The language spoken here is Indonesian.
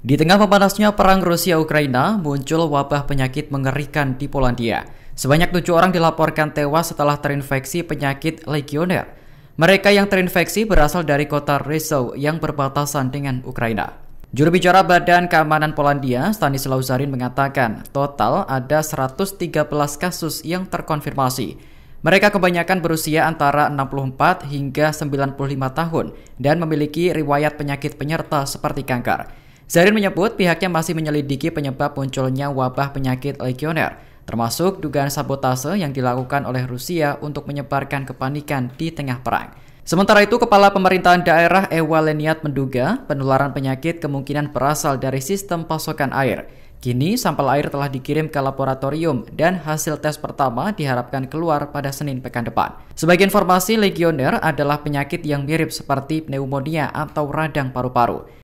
Di tengah memanasnya perang Rusia-Ukraina, muncul wabah penyakit mengerikan di Polandia. Sebanyak tujuh orang dilaporkan tewas setelah terinfeksi penyakit legioner. Mereka yang terinfeksi berasal dari kota Rzeszow yang berbatasan dengan Ukraina. Juru bicara Badan Keamanan Polandia, Stanislaw Zarin mengatakan, total ada 113 kasus yang terkonfirmasi. Mereka kebanyakan berusia antara 64 hingga 95 tahun dan memiliki riwayat penyakit penyerta seperti kanker. Zarin menyebut pihaknya masih menyelidiki penyebab munculnya wabah penyakit legioner, termasuk dugaan sabotase yang dilakukan oleh Rusia untuk menyebarkan kepanikan di tengah perang. Sementara itu, Kepala Pemerintahan Daerah Ewa Leniat menduga penularan penyakit kemungkinan berasal dari sistem pasokan air. Kini, sampel air telah dikirim ke laboratorium dan hasil tes pertama diharapkan keluar pada Senin pekan depan. Sebagai informasi, legioner adalah penyakit yang mirip seperti pneumonia atau radang paru-paru.